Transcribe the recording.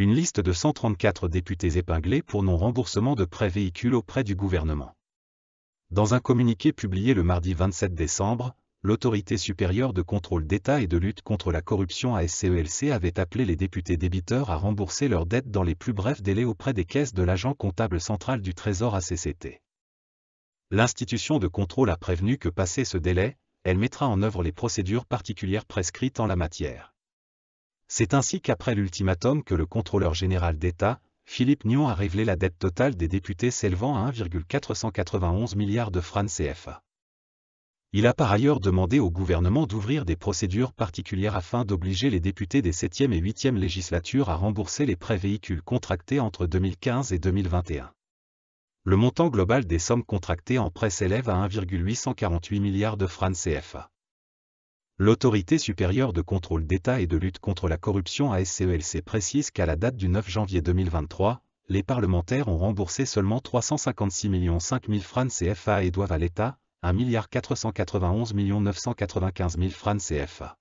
une liste de 134 députés épinglés pour non-remboursement de prêts véhicules auprès du gouvernement. Dans un communiqué publié le mardi 27 décembre, l'Autorité supérieure de contrôle d'État et de lutte contre la corruption ASCELC avait appelé les députés débiteurs à rembourser leurs dettes dans les plus brefs délais auprès des caisses de l'agent comptable central du Trésor ACCT. L'institution de contrôle a prévenu que passé ce délai, elle mettra en œuvre les procédures particulières prescrites en la matière. C'est ainsi qu'après l'ultimatum que le contrôleur général d'État, Philippe Nyon a révélé la dette totale des députés s'élevant à 1,491 milliards de francs CFA. Il a par ailleurs demandé au gouvernement d'ouvrir des procédures particulières afin d'obliger les députés des 7e et 8e législatures à rembourser les prêts véhicules contractés entre 2015 et 2021. Le montant global des sommes contractées en prêts s'élève à 1,848 milliards de francs CFA. L'autorité supérieure de contrôle d'État et de lutte contre la corruption ASCELC e précise qu'à la date du 9 janvier 2023, les parlementaires ont remboursé seulement 356 millions 000 francs CFA et doivent à l'État 1 491 995 000 francs CFA.